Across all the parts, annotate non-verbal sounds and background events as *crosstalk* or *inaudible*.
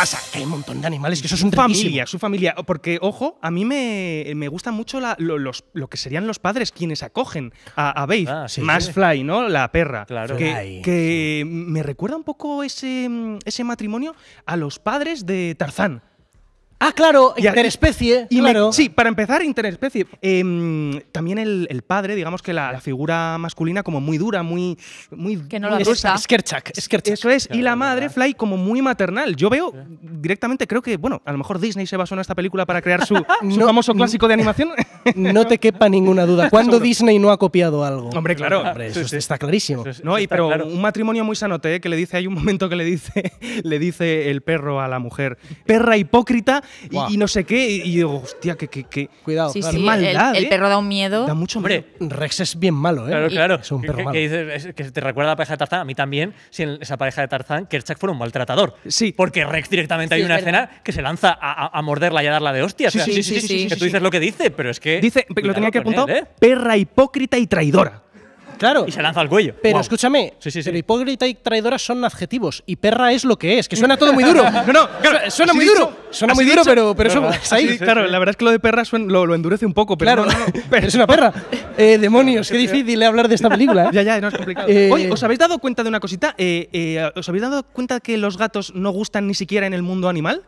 pasa? Que hay un montón de animales que eso es un familia, su familia. Porque, ojo, a mí me, gusta mucho lo, que serían los padres quienes acogen a, Babe. Ah, Más Fly, ¿no? La perra. Claro. Que, que me recuerda un poco ese, ese matrimonio a los padres de Tarzán. Ah, claro, interespecie. Y sí, para empezar, interespecie. Em, también el, padre, digamos que la, figura masculina como muy dura, muy... muy que no es. y la madre, Fly, como muy maternal. Yo veo directamente, creo que, bueno, a lo mejor Disney se basó en esta película para crear su, *laughs* famoso clásico de animación. *laughs* no te quepa ninguna duda. *laughs* ¿Cuándo Disney no ha copiado algo? Hombre, claro. eso está clarísimo. no, pero un matrimonio muy sanote, ¿eh? que le dice, hay un momento que le dice, le dice el perro a la mujer, perra hipócrita y, no sé qué. Y digo, hostia, que. Cuidado, sí, maldad. El, ¿eh? perro da un miedo. Da mucho miedo. Hombre, Rex es bien malo, ¿eh? Claro, claro. Es un perro que, te recuerda a la pareja de Tarzán, a mí también, si esa pareja de Tarzán, que el Chuck fuera un maltratador. Sí. Porque Rex directamente hay una escena que se lanza a, morderla y a darla de hostia. Sí, sí, sí, sí, Que tú dices lo que dice, pero es que. Dice, lo tenía que apuntar, ¿eh? perra hipócrita y traidora. Y se lanza al cuello. Pero escúchame, sí, sí, hipócrita y traidora son adjetivos y perra es lo que es, que suena todo muy duro. *laughs* No, no, claro, suena muy duro. Suena muy duro, pero, eso es ahí. claro, la verdad es que lo de perra lo, endurece un poco, pero claro, *laughs* pero es una perra. *laughs* Eh, demonios, qué difícil hablar de esta película. ¿eh? ya, ya, no es complicado. Eh, Oye, ¿os habéis dado cuenta de una cosita? ¿Os habéis dado cuenta que los gatos no gustan ni siquiera en el mundo animal?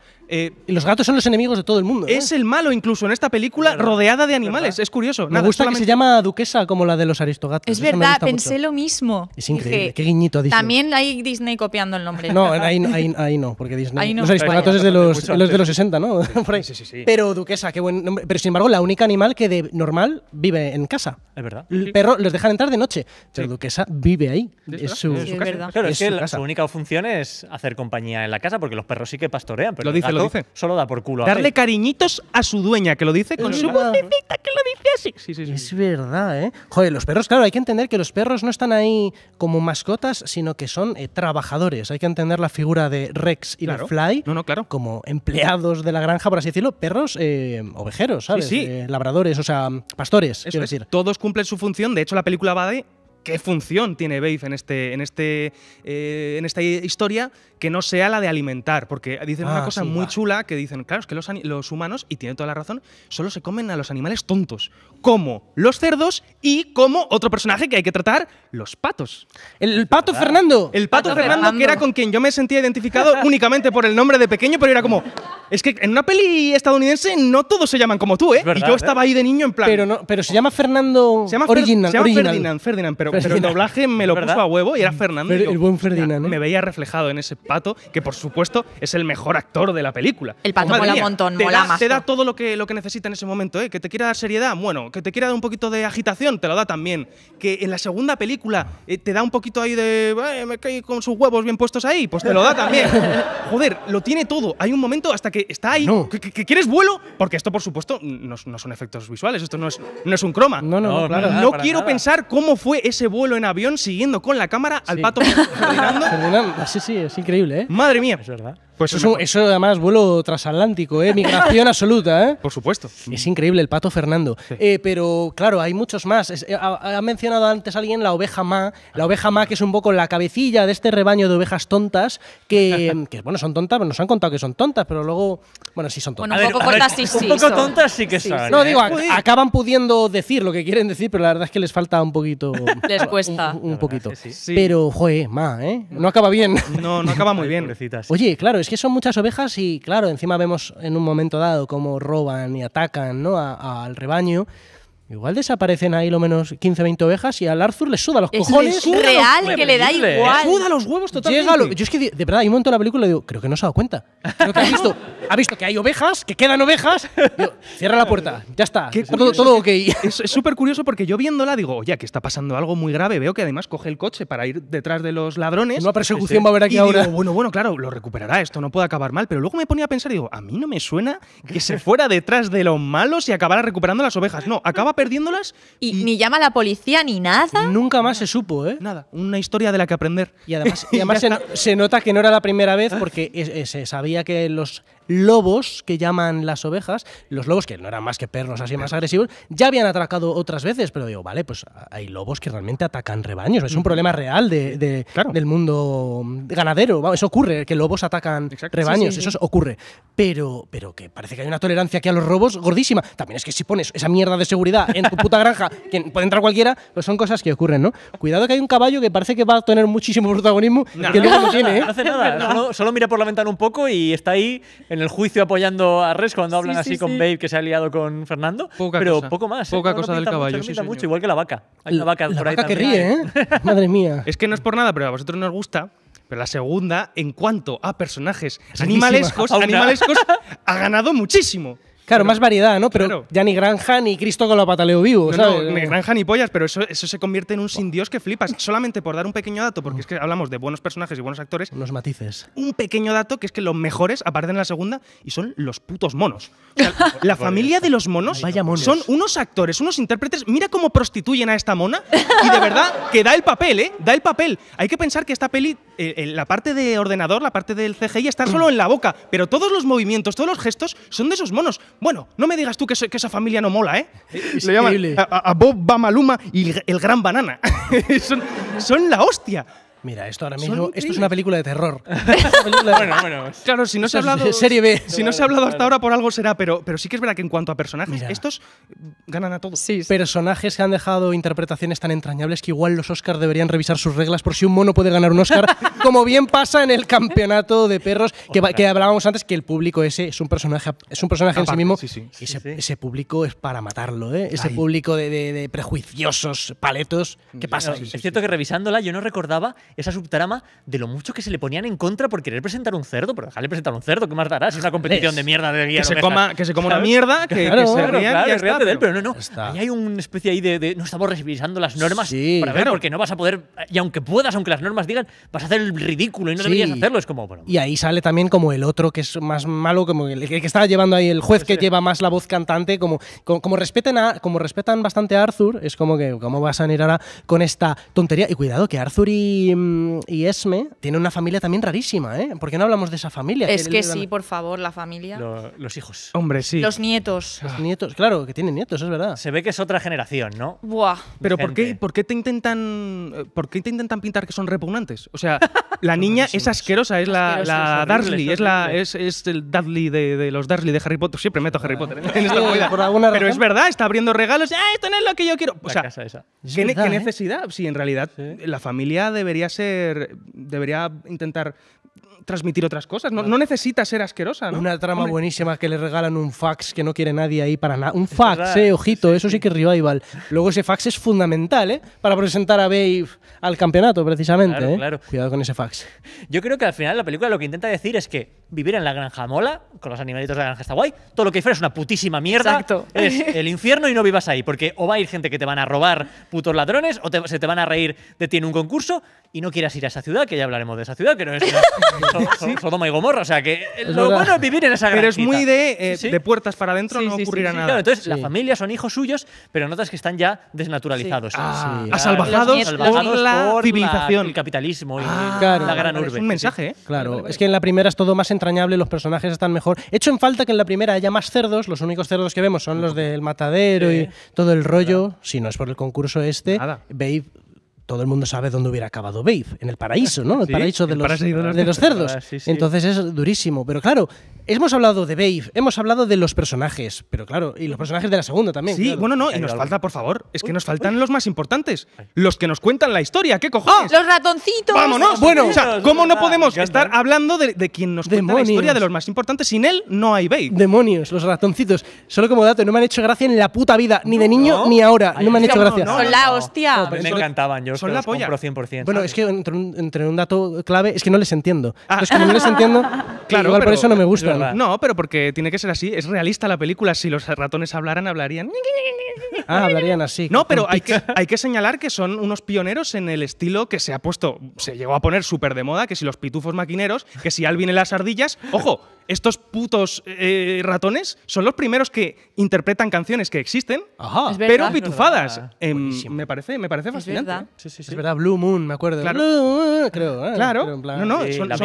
los gatos son los enemigos de todo el mundo. Es el malo incluso en esta película rodeada de animales. Es curioso. Me gusta que se llama duquesa como la de los aristogatos. Es verdad pensé lo mismo. Es increíble. Qué guiñito Disney. También hay Disney copiando el nombre. No, *laughs* ahí, no, porque Disney. Los aristogatos es de los, de los 60, ¿no? *laughs* Pero Duquesa, qué buen nombre. Pero sin embargo, la única animal que de normal vive en casa. Es verdad. El perro los dejan entrar de noche. Pero Duquesa vive ahí. Es su, Verdad. Claro, es, que su, única función es hacer compañía en la casa, porque los perros sí que pastorean, pero lo el lo solo da por culo. Darle cariñitos a su dueña, que lo dice con su vocecita, que lo dice así. Es verdad, ¿eh? Joder, los perros, claro, hay que entender que los perros no están ahí como mascotas, sino que son eh, trabajadores. Hay que entender la figura de Rex y la de Fly como empleados de la granja, por así decirlo, perros eh, ovejeros, ¿sabes? Sí, eh, labradores, o sea, pastores, decir. Todos cumplen su función. De hecho, la película va de ¿Qué función tiene Babe en, este, en, este, eh, en esta historia que no sea la de alimentar? Porque dicen una ah, cosa muy chula que dicen, claro, es que los, humanos, y tiene toda la razón, solo se comen a los animales tontos, como los cerdos y como otro personaje que hay que tratar, los patos. El pato Fernando. El pato, Fernando, que era con quien yo me sentía identificado *laughs* únicamente por el nombre de pequeño, pero era como, es que en una peli estadounidense no todos se llaman como tú, ¿eh? y yo estaba ¿eh? ahí de niño en plan... Pero, no, pero se llama Fernando se llama Original, se llama Ferdinand, Ferdinand, pero pero, el doblaje me lo puso a huevo y era Fernando. el buen Ferdinand. Me veía reflejado en ese pato, que por supuesto es el mejor actor de la película. El pato mola un montón, te mola da, más. Te da todo lo que, lo que necesita en ese momento, ¿eh? Que te quiera dar seriedad, bueno, que te quiera dar un poquito de agitación, te lo da también. Que en la segunda película eh, te da un poquito ahí de. me caí con sus huevos bien puestos ahí, pues te lo da también. *laughs* Joder, lo tiene todo. Hay un momento hasta que está ahí, que, quieres vuelo, porque esto, por supuesto, no, son efectos visuales, esto no es, no es un croma. No, no, no claro, No quiero pensar cómo fue ese vuelo en avión siguiendo con la cámara al pato *laughs* Sí, sí, es increíble, ¿eh? Madre mía. Es verdad. Pues eso, eso además, vuelo transatlántico, ¿eh? migración *laughs* absoluta. ¿eh? Por supuesto. Es increíble el pato Fernando. Eh, pero claro, hay muchos más. Eh, ha, mencionado antes alguien la oveja ma. La oveja ma, que es un poco la cabecilla de este rebaño de ovejas tontas, que, *laughs* bueno, son tontas, nos han contado que son tontas, pero luego, bueno, sí son tontas. Bueno, un poco, tontas, sí, un poco tontas sí que sí, No, ¿eh? digo, acaban pudiendo decir lo que quieren decir, pero la verdad es que les falta un poquito. *laughs* les cuesta. Un, poquito. Pero, joe, ma, ¿eh? No acaba bien. No, no acaba muy bien, recitas. Oye, claro, es que son muchas ovejas y claro, encima vemos en un momento dado cómo roban y atacan ¿no? al rebaño. Igual desaparecen ahí lo menos 15, 20 ovejas y al Arthur le suda los cojones. Es real que le da igual. Le suda los huevos totalmente. yo es que de, verdad, hay un momento en la película y digo, creo que no se ha dado cuenta. ha visto, que hay ovejas, que quedan ovejas. cierra la puerta, ya está. todo, ok. Es súper curioso porque yo viéndola digo, oye, que está pasando algo muy grave. Veo que además coge el coche para ir detrás de los ladrones. Una persecución va a haber aquí ahora. bueno, bueno, claro, lo recuperará, esto no puede acabar mal. Pero luego me ponía a pensar y digo, a mí no me suena que se fuera detrás de los malos y acabara recuperando las ovejas. No, acaba perdiéndolas. Y, ni llama la policía ni nada. Nunca más se supo, ¿eh? Nada. Una historia de la que aprender. Y además, *laughs* se, nota que no era la primera vez porque eh, se sabía que los lobos que llaman las ovejas, los lobos que no eran más que perros así más agresivos, ya habían atracado otras veces, pero digo, vale, pues hay lobos que realmente atacan rebaños, es un problema real de, del mundo ganadero, eso ocurre, que lobos atacan rebaños, eso ocurre, pero, pero que parece que hay una tolerancia aquí a los robos gordísima, también es que si pones esa mierda de seguridad en tu puta granja, *laughs* que puede entrar cualquiera, pues son cosas que ocurren, ¿no? Cuidado que hay un caballo que parece que va a tener muchísimo protagonismo, que luego no, tiene, ¿eh? No hace nada, solo, mira por la ventana un poco y está ahí en en el juicio apoyando a Res cuando hablan así con Babe que se ha aliado con Fernando. pero poco más. ¿eh? Poca cosa del caballo. Mucho, mucho, igual que la vaca. Hay la, vaca, la vaca que ríe, ¿eh? ¿eh? *laughs* Madre mía. Es que no es por nada, pero a vosotros nos gusta. Pero la segunda, en cuanto a personajes animales, *laughs* animalescos, ha ganado muchísimo. Claro, más variedad, ¿no? Pero ya ni granja ni Cristo con la pataleo vivo, no, ni granja ni pollas, pero eso, se convierte en un sin Dios que flipas. Solamente por dar un pequeño dato, porque es que hablamos de buenos personajes y buenos actores. Los matices. Un pequeño dato que es que los mejores aparecen en la segunda y son los putos monos. *laughs* la familia de los monos, son unos actores, unos intérpretes. Mira cómo prostituyen a esta mona y de verdad que da el papel, ¿eh? Da el papel. Hay que pensar que esta peli, eh, eh, la parte de ordenador, la parte del CGI, está solo en la boca, pero todos los movimientos, todos los gestos son de esos monos. Bueno, no me digas tú que, esa familia no mola, ¿eh? Se *laughs* Le llaman a, Bob Bamaluma y el Gran Banana. *laughs* son la hostia. Mira, esto ahora mismo, esto es una película de terror. *laughs* bueno, bueno. Claro, si no se ha hablado serie B. Si no se ha hablado hasta ahora por algo será, pero, pero sí que es verdad que en cuanto a personajes, estos ganan a todos. Personajes que han dejado interpretaciones tan entrañables que igual los Oscars deberían revisar sus reglas por si un mono puede ganar un Oscar, *laughs* como bien pasa en el campeonato de perros que, que hablábamos antes que el público ese es un personaje es un personaje en sí mismo. Y ese, público es para matarlo, ¿eh? Ese público de, prejuiciosos paletos. ¿Qué pasa? es cierto que revisándola yo no recordaba esa subtrama de lo mucho que se le ponían en contra por querer presentar un cerdo, pero dejarle presentar un cerdo, ¿qué más darás? Es una competición de mierda de Que, se coma, que se coma una mierda, que, claro, que claro, pero no, no. hay una especie ahí de, no estamos revisando las normas para ver, porque no vas a poder, y aunque puedas, aunque las normas digan, vas a hacer el ridículo y no deberías hacerlo. Es como, y ahí sale también como el otro que es más malo, como el, que estaba llevando ahí el juez que lleva más la voz cantante, como, como, respeten como respetan bastante a Arthur, es como que, ¿cómo vas a venir ahora con esta tontería? Y cuidado, que Arthur y Em, y Esme tiene una familia también rarísima, ¿eh? ¿Por qué no hablamos de esa familia? Es que, sí, por favor, la familia. los hijos. Hombre, sí. Los nietos. Los nietos, claro, que tienen nietos, es verdad. Se ve que es otra generación, ¿no? Buah. Pero ¿por qué, ¿por te intentan eh, por intentan pintar que son repugnantes? O sea, *laughs* la niña es asquerosa, es la, es es, la, es, el Dudley de, los Darsley de Harry Potter. Siempre meto a Harry ah. Potter Pero es verdad, está abriendo regalos, ¡Ah, esto no es lo que yo quiero. O sea, ¿qué, ¿eh? necesidad? si en realidad la familia debería ser, debería intentar transmitir otras cosas. No, necesita ser asquerosa, Una trama buenísima que le regalan un fax que no quiere nadie ahí para nada. Un fax, eh, ojito, eso sí que es revival. Luego ese fax es fundamental, ¿eh? Para presentar a Babe al campeonato, precisamente. ¿eh? Cuidado con ese fax. Yo creo que al final la película lo que intenta decir es que vivir en la granja mola, con los animalitos de la granja está guay, todo lo que hay fuera es una putísima mierda. Es *laughs* el infierno y no vivas ahí, porque o va a ir gente que te van a robar putos ladrones, o se te van a reír de ti en un concurso, y no quieras ir a esa ciudad, que ya hablaremos de esa ciudad, que no es *laughs* Sodoma y Gomorra. O sea, que lo bueno es vivir en esa granja. Pero es muy de, eh, de puertas para adentro, no ocurrirá nada. Claro, entonces la familia son hijos suyos, pero notas que están ya desnaturalizados. Ah, asalvajados, por la civilización. el capitalismo y ah, la gran urbe. Es un mensaje, ¿eh? Claro, es que en la primera es todo más en los personajes están mejor. hecho en falta que en la primera haya más cerdos, los únicos cerdos que vemos son los del matadero y todo el rollo. Si no es por el concurso este, Babe todo el mundo sabe dónde hubiera acabado Babe, en el paraíso, ¿no? El paraíso de, los, de, los, cerdos. Entonces es durísimo. Pero claro, hemos hablado de Babe, hemos hablado de los personajes, pero claro, y los personajes de la segunda también. Sí, bueno, no, y nos falta, por favor, es que nos faltan los más importantes, los que nos cuentan la historia, ¿qué cojones? ¡Ah! ¡Los ratoncitos! ¡Vámonos! Bueno, o sea, ¿cómo no podemos estar hablando de, quien nos cuenta la historia de los más importantes? Sin él no hay Babe. Demonios, los ratoncitos. Solo como dato, no me han hecho gracia en la puta vida, ni de niño ni ahora. no me han hecho gracia. No, la hostia. Me encantaban yo son la polla. 100%. Bueno, es que entre un, dato clave es que no les entiendo. Ah. Entonces, no les entiendo, *laughs* claro, igual por eso no me gustan. No, pero porque tiene que ser así. Es realista la película. Si los ratones hablaran, hablarían. Ah, hablarían así. No, pero hay que, hay que señalar que son unos pioneros en el estilo que se ha puesto, se llegó a poner súper de moda, que si los pitufos maquineros, que si Alvin en las ardillas, ojo, estos putos eh, ratones son los primeros que interpretan canciones que existen, pero pitufadas. Em, me, parece, me parece fascinante. Es verdad. Blue Moon, me acuerdo. Claro. Blue creo. ¿eh? claro. no, no, son, la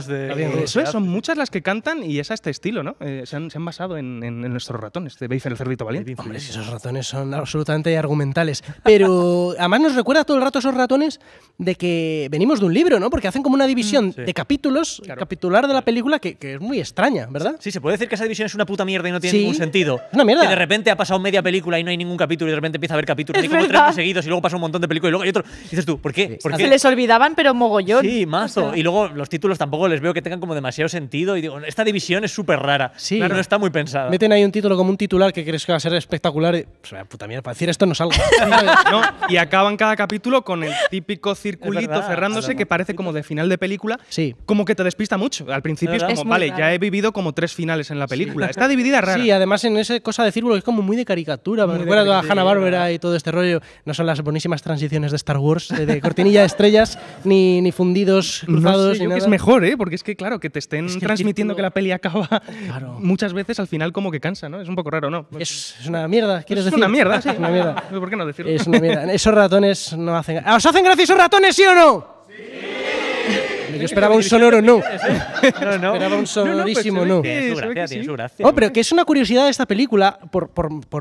de... son muchas las que cantan y es a este estilo, ¿no? Eh, se han, basado en, nuestros ratones, de en el cerdito Valiente si esos ratones son absolutamente argumentales. Pero además nos recuerda todo el rato esos ratones de que venimos de un libro, ¿no? Porque hacen como una división mm, de capítulos, capitular de la película, que, es muy extraña, ¿verdad? Sí, se puede decir que esa división es una puta mierda y no tiene ningún sentido. mierda. Que de repente ha pasado media película y no hay ningún capítulo y de repente empieza a haber capítulos. y como tres seguidos y luego pasa un montón de películas y luego hay otro. Y dices tú, ¿por qué? porque Se les olvidaban, pero mogollón. Sí, mazo. Y luego los títulos tampoco les veo que tengan como demasiado sentido. Y digo, esta división es súper rara. Sí. Claro, no está muy pensada. Meten ahí un título como un titular que crees que va a ser espectacular espectacular. Y, pues, puta mierda, para decir esto no salgo. *laughs* y acaban cada capítulo con el típico circulito cerrándose que parece como de final de película. Sí. Como que te despista mucho. Al principio es como, vale, ya he vivido como tres finales en la película. Está dividida rara. Sí, además en esa cosa de círculo es como muy de caricatura. recuerda a Hanna-Barbera y todo este rollo. No son las buenísimas transiciones de Star Wars, eh, de, cortinilla de estrellas, *laughs* ni, ni fundidos, cruzados, ni es mejor, ¿eh? Porque es que, claro, que te estén transmitiendo que la peli acaba muchas veces al final como que cansa, ¿no? Es un poco raro, ¿no? es una mierda, ¿quieres es decir? Es una mierda, ah, sí. Es una mierda. *laughs* ¿Por qué no decirlo? Es una mierda. Esos ratones no hacen... ¿Os hacen gracia esos ratones, sí o no? yo esperaba un sonoro no. *laughs* Esperaba un sonorísimo no. pero que es una curiosidad de esta película, por,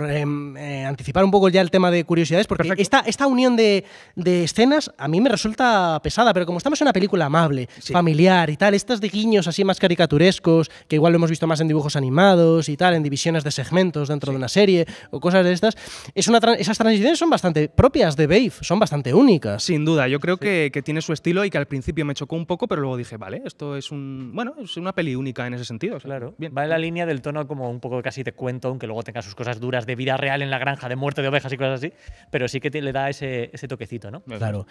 em, eh, anticipar un poco ya el tema de curiosidades, porque esta, esta unión de, escenas a mí me resulta pesada, pero como estamos en una película amable, familiar y tal, estas de guiños así más caricaturescos, que igual lo hemos visto más en dibujos animados y tal, en divisiones de segmentos dentro de una serie o cosas de estas, es una, esas transiciones son bastante propias de Babe, son bastante únicas. Sin duda, yo creo que tiene su estilo y que al principio me chocó un poco pero luego dije, vale, esto es un. Bueno, es una peli única en ese sentido. claro. Va en la línea del tono como un poco casi de cuento, aunque luego tenga sus cosas duras de vida real en la granja, de muerte de ovejas y cosas así, pero sí que le da ese, ese toquecito, ¿no? claro.